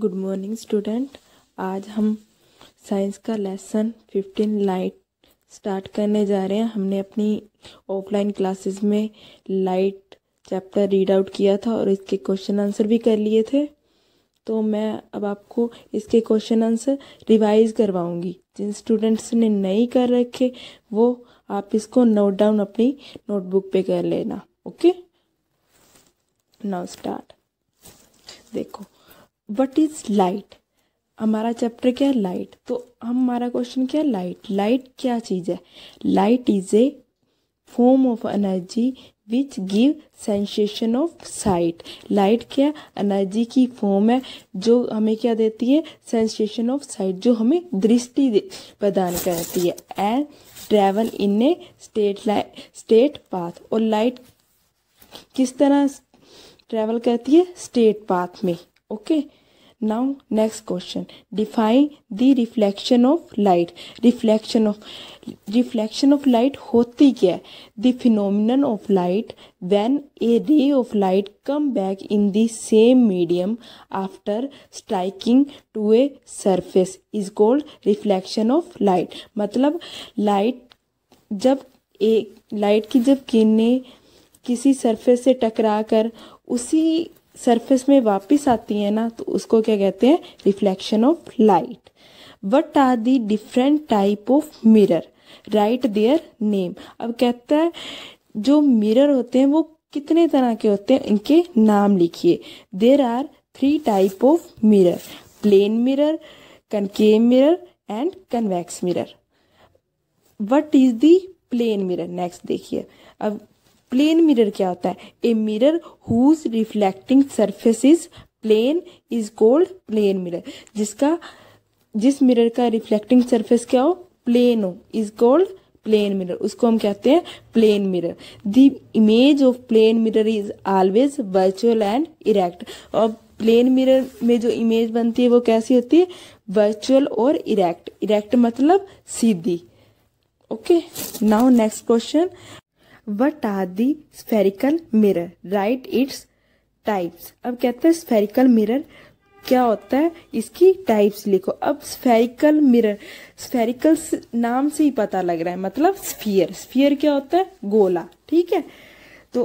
Good morning student आज हम science का लेसन फिफ्टीन लाइट स्टार्ट करने जा रहे हैं हमने अपनी ऑफलाइन क्लासेस में लाइट चैप्टर रीड आउट किया था और इसके क्वेश्चन आंसर भी कर लिए थे तो मैं अब आपको इसके क्वेश्चन आंसर रिवाइज करवाऊंगी जिन स्टूडेंट्स ने नहीं कर रखे वो आप इसको नोट डाउन अपनी नोटबुक पे कर लेना ओके नाउ स्टार्ट देखो वट इज़ लाइट हमारा चैप्टर क्या है लाइट तो हमारा क्वेश्चन क्या है लाइट लाइट क्या चीज़ है light is a form of energy which give sensation of sight light क्या एनर्जी की फॉर्म है जो हमें क्या देती है सेंसेशन ऑफ साइट जो हमें दृष्टि प्रदान करती है and travel in a straight light straight path और लाइट किस तरह ट्रेवल करती है स्टेट पाथ में okay now next question define the reflection of light reflection of reflection of light होती क्या है the phenomenon of light when a ray of light come back in the same medium after striking to a surface is called reflection of light मतलब light जब a light की जब किरने किसी surface से टकरा कर उसी सरफेस में वापस आती है ना तो उसको क्या कहते हैं reflection of light what are the different type of mirror write their name अब कहता है जो मिरर होते हैं वो कितने तरह के होते हैं इनके नाम लिखिए there are three type of mirror plane mirror concave mirror and convex mirror what is the plane mirror next देखिए अब प्लेन मिरर क्या होता है a mirror whose reflecting is plane is called plane mirror जिसका जिस mirror का reflecting surface क्या हो प्लेन हो इज कोल्ड प्लेन मिरर उसको हम कहते हैं plane mirror the image of plane mirror is always virtual and erect और प्लेन मिरर में जो इमेज बनती है वो कैसी होती है वर्चुअल और इरेक्ट इरेक्ट मतलब सीधी okay now next question what are the spherical mirror write its types अब कहते हैं स्फेरिकल मिरर क्या होता है इसकी टाइप्स लिखो अब स्फेरिकल मिरर स्फेरिकल नाम से ही पता लग रहा है मतलब स्फीयर स्फीयर क्या होता है गोला ठीक है तो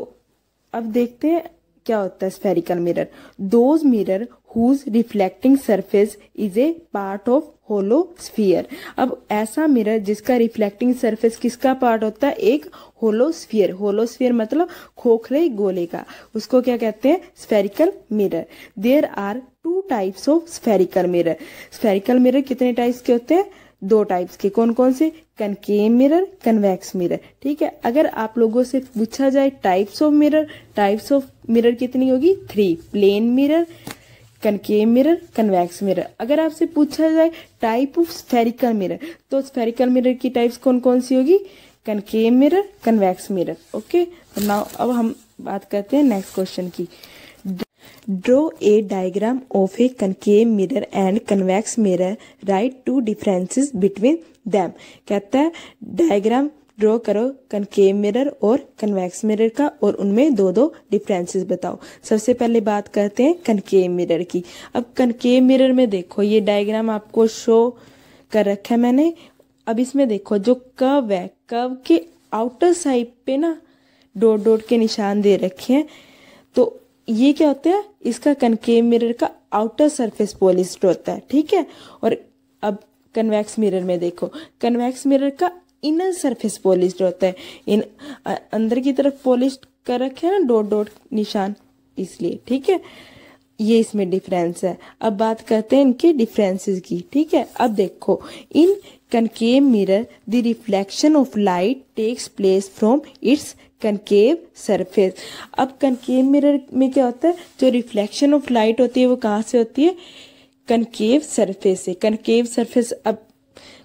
अब देखते हैं क्या होता है spherical mirror those mirror whose reflecting surface is a part of hollow sphere अब ऐसा मिरर जिसका रिफ्लेक्टिंग सरफेस किसका पार्ट होता है एक होलो स्फीयर होलो स्फीयर मतलब खोखले गोले का उसको क्या कहते हैं spherical mirror there are two types of spherical mirror spherical mirror कितने टाइप्स के होते हैं दो टाइप्स के कौन कौन से कनकेव मिरर कन्वेक्स मिरर ठीक है अगर आप लोगों से पूछा जाए types of mirror types of mirror कितनी होगी three plane mirror concave mirror convex mirror अगर आपसे पूछा जाए टाइप ऑफ स्फेरिकल मिरर तो स्फेरिकल मिरर की टाइप्स कौन कौन सी होगी concave mirror convex mirror okay now अब हम बात करते हैं नेक्स्ट क्वेश्चन की draw a diagram of a concave mirror and convex mirror write two differences between them कहता है डायग्राम ड्रॉ करो कनकेव मिरर और कन्वेक्स मिरर का और उनमें दो दो डिफरेंसेस बताओ सबसे पहले बात करते हैं कनकेव मिरर की अब कनकेव मिरर में देखो ये डायग्राम आपको शो कर रखा है मैंने अब इसमें देखो जो कव है कव के आउटर साइड पे ना डोट डोट के निशान दे रखे हैं तो ये क्या होता है इसका कनकेव मिरर का आउटर सरफेस पॉलिस्ड होता है ठीक है और अब कन्वैक्स मिरर में देखो कन्वैक्स मिरर का इनर सरफेस पॉलिश होता है इन अंदर की तरफ पॉलिश कर रखे ना डॉट डॉट निशान इसलिए ठीक है ये इसमें डिफरेंस है अब बात करते हैं इनके डिफरेंसेस की ठीक है अब देखो in concave mirror the reflection of light takes place from its concave surface अब कनकेव मिरर में क्या होता है जो रिफ्लेक्शन ऑफ लाइट होती है वो कहाँ से होती है कनकेव सरफेस से कनकेव सरफेस अब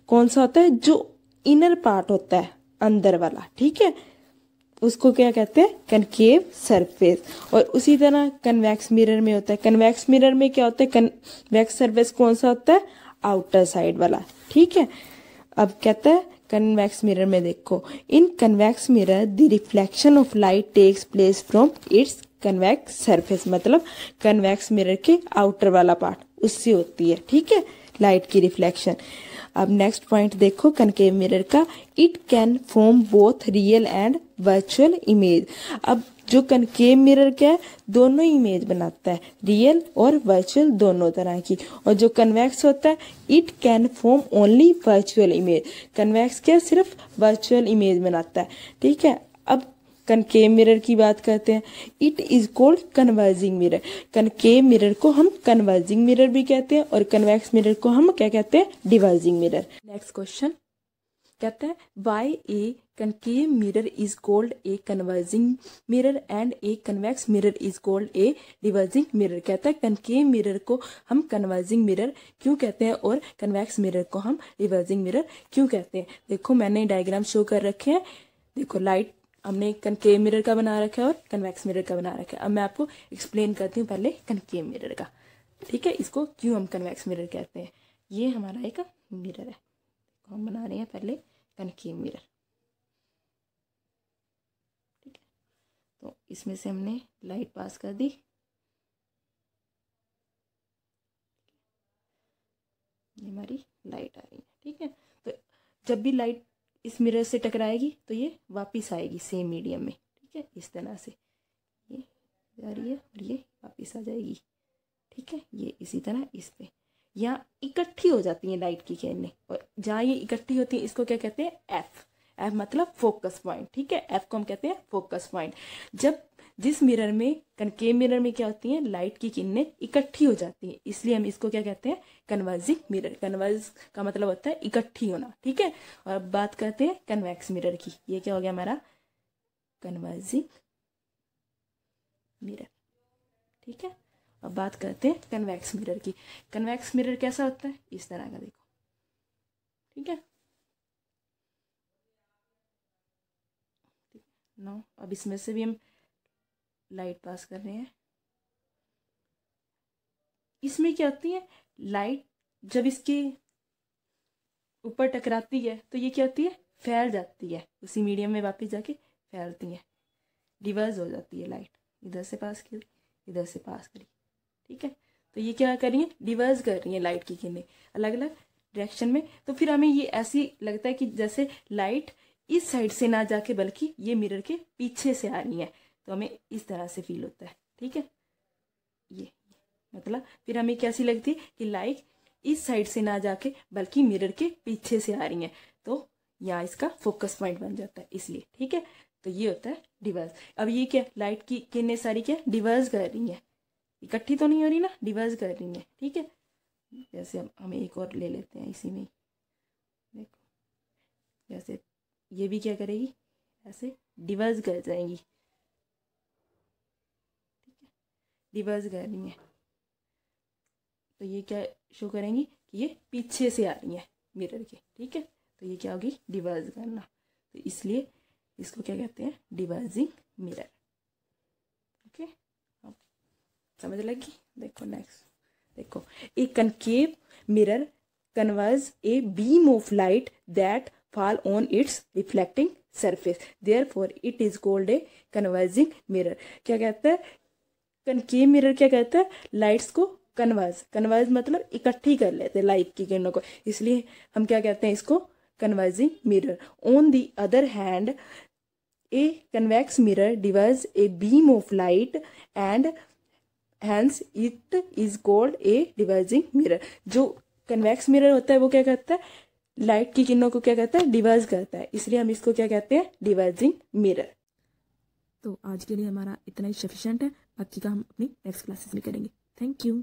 कौन सा होता है जो इनर पार्ट होता है अंदर वाला ठीक है उसको क्या कहते हैं कनकेव सरफेस और उसी तरह कन्वैक्स मिरर में होता है कन्वैक्स मिरर में क्या होता है कन्वैक्स सरफेस कौन सा होता है आउटर साइड वाला ठीक है अब कहता है कन्वैक्स मिरर में देखो in convex mirror the reflection of light takes place from its convex surface मतलब कन्वैक्स मिरर के आउटर वाला पार्ट उससे होती है ठीक है लाइट की रिफ्लेक्शन अब नेक्स्ट पॉइंट देखो कनकेव मिरर का it can form both real and virtual image अब जो कनकेव मिरर क्या है दोनों इमेज बनाता है रियल और वर्चुअल दोनों तरह की और जो कन्वेक्स होता है it can form only virtual image convex क्या सिर्फ वर्चुअल इमेज बनाता है ठीक है अब कनकेव मिरर की बात करते हैं it is called converging mirror concave mirror को हम कन्वर्जिंग मिरर भी कहते हैं और कन्वेक्स मिरर को हम क्या कहते हैं डिवर्जिंग मिरर नेक्स्ट क्वेश्चन कहते हैं why a concave mirror is called a converging mirror and a convex mirror is called a diverging mirror कहता है कनकेव मिरर को हम कन्वर्जिंग मिरर क्यों कहते हैं और कन्वेक्स मिरर को हम डिवर्जिंग मिरर क्यों कहते हैं देखो मैंने डायग्राम शो कर रखे हैं देखो लाइट हमने कनके मिरर का बना रखा है और कन्वेक्स मिरर का बना रखा है अब मैं आपको एक्सप्लेन करती हूँ पहले कनके मिरर का ठीक है इसको क्यों हम कन्वेक्स मिरर कहते हैं ये हमारा एक मिरर है तो हम बना रहे हैं पहले कनके मिरर ठीक है तो इसमें से हमने लाइट पास कर दी ये हमारी लाइट आ रही है ठीक है तो जब भी लाइट इस मिरर से टकराएगी तो ये वापस आएगी सेम मीडियम में ठीक है इस तरह से ये जा रही है और ये वापस आ जाएगी ठीक है ये इसी तरह इस पर या इकट्ठी हो जाती हैं लाइट की किरणें और जहाँ ये इकट्ठी होती है इसको क्या कहते हैं एफ़ एफ मतलब फोकस पॉइंट ठीक है एफ को हम कहते हैं फोकस पॉइंट जब जिस मिरर में कनकेव मिरर में क्या होती है लाइट की किरणें इकट्ठी हो जाती है इसलिए हम इसको क्या कहते हैं कन्वर्जिंग मिरर कन्वर्ज का मतलब होता है इकट्ठी होना ठीक है और अब बात करते हैं कन्वेक्स मिरर की ये क्या हो गया हमारा कन्वर्जिंग मिरर ठीक है अब बात करते हैं कन्वेक्स मिरर की कन्वेक्स मिरर कैसा होता है इस तरह का देखो ठीक है नो अब इसमें से भी हम लाइट पास कर रहे हैं इसमें क्या होती है लाइट जब इसके ऊपर टकराती है तो ये क्या होती है फैल जाती है उसी मीडियम में वापस जाके फैलती है डिवर्स हो जाती है लाइट इधर से पास की इधर से पास करी ठीक है तो ये क्या कर रही है डिवर्स कर रही है लाइट की किरणें अलग अलग डायरेक्शन में तो फिर हमें ये ऐसी लगता है कि जैसे लाइट इस साइड से ना जाके बल्कि ये मिरर के पीछे से आ रही है तो हमें इस तरह से फील होता है ठीक है ये मतलब फिर हमें कैसी लगती है कि लाइट इस साइड से ना जाके बल्कि मिरर के पीछे से आ रही है तो यहाँ इसका फोकस पॉइंट बन जाता है इसलिए ठीक है तो ये होता है डिवर्स अब ये क्या लाइट की किन्ने सारी क्या डिवर्स कर रही हैं इकट्ठी तो नहीं हो रही ना डिवर्स कर रही है ठीक है जैसे हम हम एक और ले लेते हैं इसी में देखो जैसे ये भी क्या करेगी ऐसे डिवर्स कर जाएंगी रिवर्स कर रही हैं तो ये क्या शो करेंगी कि ये पीछे से आ रही हैं मिरर के ठीक है तो ये क्या होगी डिवर्स करना तो इसलिए इसको क्या कहते हैं डिवर्जिंग मिरर ओके okay? समझ लगी देखो नेक्स्ट देखो a concave mirror converge a beam of light that fall on its reflecting surface therefore it is called a converging mirror क्या कहता है कनकेव मिरर क्या कहता है लाइट्स को कन्वर्ज कन्वर्ज मतलब इकट्ठी कर लेते हैं लाइट की किरणों को इसलिए हम क्या कहते हैं इसको converging mirror on the other hand a convex mirror diverse a beam of light and hence it is called a diverging mirror जो कन्वेक्स मिरर होता है वो क्या कहता है लाइट की किरणों को क्या कहता है डिवर्ज करता है इसलिए हम इसको क्या कहते हैं डिवर्जिंग मिरर तो आज के लिए हमारा इतना ही सफिशेंट है बाकी का हम अपनी नेक्स्ट क्लासेस में करेंगे थैंक यू